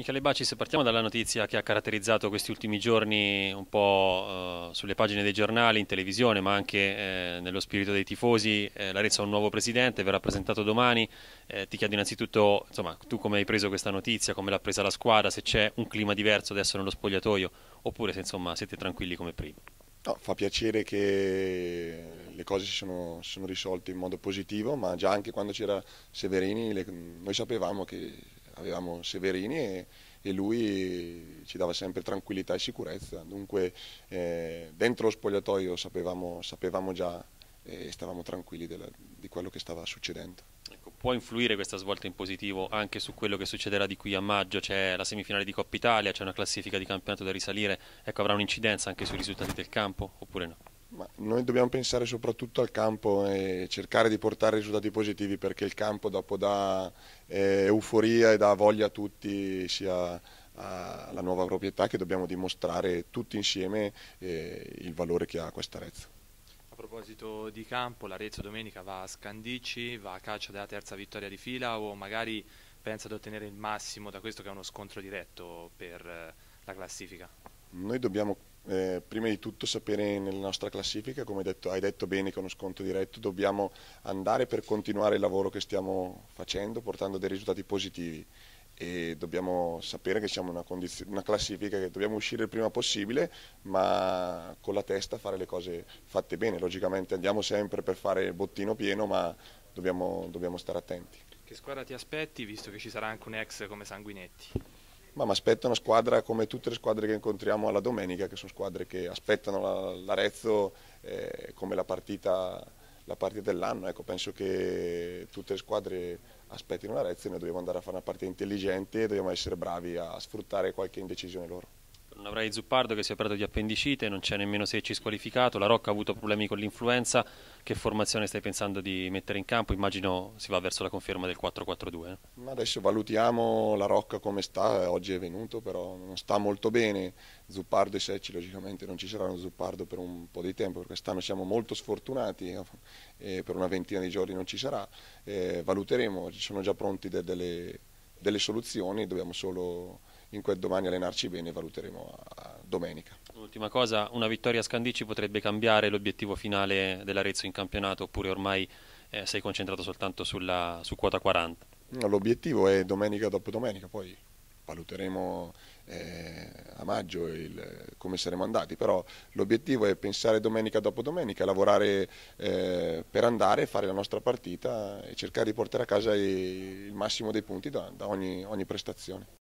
Michele Baci, se partiamo dalla notizia che ha caratterizzato questi ultimi giorni un po' eh, sulle pagine dei giornali, in televisione, ma anche eh, nello spirito dei tifosi, eh, l'Arezzo ha un nuovo presidente, verrà presentato domani. Eh, ti chiedo innanzitutto, insomma, tu come hai preso questa notizia, come l'ha presa la squadra, se c'è un clima diverso adesso nello spogliatoio, oppure se insomma siete tranquilli come prima. No, fa piacere che le cose si sono, si sono risolte in modo positivo, ma già anche quando c'era Severini le, noi sapevamo che avevamo Severini e, e, lui ci dava sempre tranquillità e sicurezza, dunque eh, dentro lo spogliatoio sapevamo, sapevamo già eh, e eh, stavamo tranquilli della, di quello che stava succedendo. Ecco, può influire questa svolta in positivo anche su quello che succederà di qui a maggio? C'è la semifinale di Coppa Italia, c'è una classifica di campionato da risalire, ecco, avrà un'incidenza anche sui risultati del campo oppure no? Ma noi dobbiamo pensare soprattutto al campo e cercare di portare risultati positivi perché il campo dopo dà eh, euforia e dà voglia a tutti, sia alla nuova proprietà che dobbiamo dimostrare tutti insieme eh, il valore che ha questa Arezzo. A proposito di campo, l'Arezzo domenica va a Scandici, va a caccia della terza vittoria di fila o magari pensa di ottenere il massimo da questo che è uno scontro diretto per eh, la classifica? Noi dobbiamo eh, prima di tutto sapere nella nostra classifica, come detto, hai detto bene con uno sconto diretto, dobbiamo andare per continuare il lavoro che stiamo facendo portando dei risultati positivi e dobbiamo sapere che siamo una, una classifica che dobbiamo uscire il prima possibile ma con la testa fare le cose fatte bene, logicamente andiamo sempre per fare il bottino pieno ma dobbiamo, dobbiamo stare attenti. Che squadra ti aspetti visto che ci sarà anche un ex come Sanguinetti? Ma mi aspetta una squadra come tutte le squadre che incontriamo alla domenica, che sono squadre che aspettano l'Arezzo eh, come la partita, la partita dell'anno. Ecco, penso che tutte le squadre aspettino l'Arezzo e noi dobbiamo andare a fare una partita intelligente e dobbiamo essere bravi a sfruttare qualche indecisione loro. Non avrai Zuppardo che si è operato di appendicite, non c'è nemmeno Secci squalificato, la Rocca ha avuto problemi con l'influenza, che formazione stai pensando di mettere in campo? Immagino si va verso la conferma del 4-4-2. Eh? Adesso valutiamo la Rocca come sta, oggi è venuto però non sta molto bene, Zuppardo e Secci logicamente non ci saranno Zuppardo per un po' di tempo, perché quest'anno siamo molto sfortunati, eh, per una ventina di giorni non ci sarà, eh, valuteremo, ci sono già pronti de delle, delle soluzioni, dobbiamo solo in quel domani allenarci bene valuteremo a, a domenica. Un'ultima cosa, una vittoria a Scandici potrebbe cambiare l'obiettivo finale dell'Arezzo in campionato oppure ormai eh, sei concentrato soltanto sulla, su quota 40? No, l'obiettivo è domenica dopo domenica, poi valuteremo eh, a maggio il, come saremo andati, però l'obiettivo è pensare domenica dopo domenica, lavorare eh, per andare, fare la nostra partita e cercare di portare a casa il massimo dei punti da, da ogni, ogni prestazione.